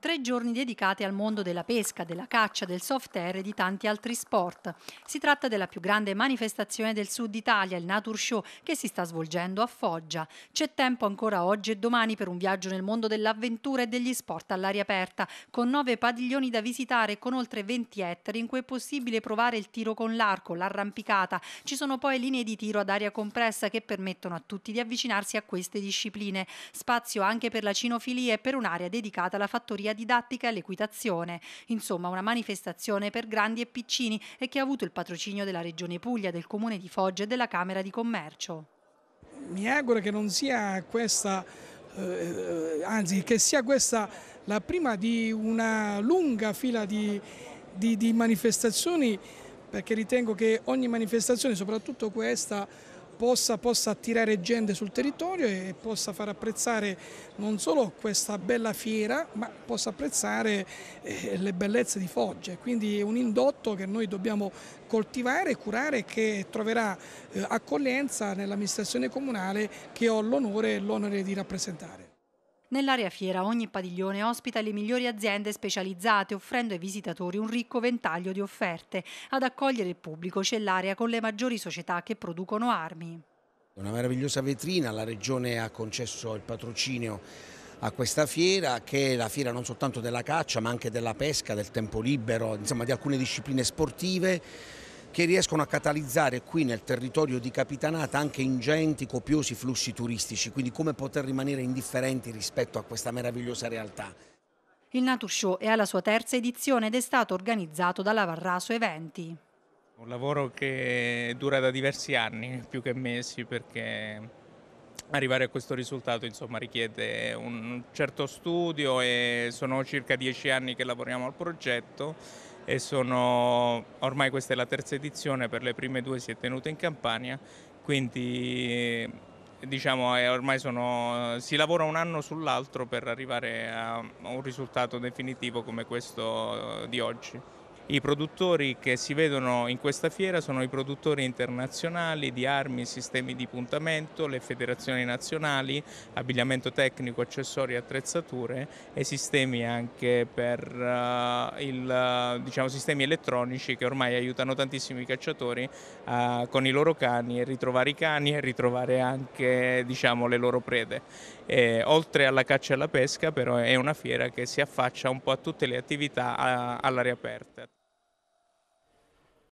tre giorni dedicati al mondo della pesca, della caccia, del soft air e di tanti altri sport. Si tratta della più grande manifestazione del sud Italia, il Natur Show, che si sta svolgendo a Foggia. C'è tempo ancora oggi e domani per un viaggio nel mondo dell'avventura e degli sport all'aria aperta, con nove padiglioni da visitare e con oltre 20 ettari in cui è possibile provare il tiro con l'arco, l'arrampicata. Ci sono poi linee di tiro ad aria compressa che permettono a tutti di avvicinarsi a queste discipline. Spazio anche per la cinofilia e per un'area dedicata alla fattoria materia didattica e l'equitazione. Insomma, una manifestazione per grandi e piccini e che ha avuto il patrocinio della Regione Puglia, del Comune di Foggia e della Camera di Commercio. Mi auguro che non sia questa, eh, eh anzi che sia questa la prima di una lunga fila di, di, di manifestazioni perché ritengo che ogni manifestazione, soprattutto questa, possa, possa, attirare gente sul territorio e possa far apprezzare non solo questa bella fiera ma possa apprezzare eh, le bellezze di Foggia. Quindi è un indotto che noi dobbiamo coltivare, curare che troverà eh, accoglienza nell'amministrazione comunale che ho l'onore e l'onore di rappresentare. Nell'area fiera ogni padiglione ospita le migliori aziende specializzate offrendo ai visitatori un ricco ventaglio di offerte. Ad accogliere il pubblico c'è l'area con le maggiori società che producono armi. Una meravigliosa vetrina, la regione ha concesso il patrocinio a questa fiera che è la fiera non soltanto della caccia ma anche della pesca, del tempo libero, insomma di alcune discipline sportive che riescono a catalizzare qui nel territorio di Capitanata anche ingenti, copiosi flussi turistici, quindi come poter rimanere indifferenti rispetto a questa meravigliosa realtà. Il Natur Show è alla sua terza edizione ed è stato organizzato dalla Varraso Eventi. Un lavoro che dura da diversi anni, più che mesi, perché arrivare a questo risultato insomma, richiede un certo studio e sono circa dieci anni che lavoriamo al progetto e sono, ormai questa è la terza edizione, per le prime due si è tenuta in Campania, quindi diciamo, ormai sono, si lavora un anno sull'altro per arrivare a un risultato definitivo come questo di oggi. I produttori che si vedono in questa fiera sono i produttori internazionali di armi, sistemi di puntamento, le federazioni nazionali, abbigliamento tecnico, accessori, attrezzature e sistemi anche per uh, il, diciamo, sistemi elettronici che ormai aiutano tantissimi cacciatori uh, con i loro cani e ritrovare i cani e ritrovare anche diciamo, le loro prede. E, oltre alla caccia e alla pesca però è una fiera che si affaccia un po' a tutte le attività eh, all'aria aperta.